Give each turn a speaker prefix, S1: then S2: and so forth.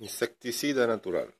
S1: Insecticida natural.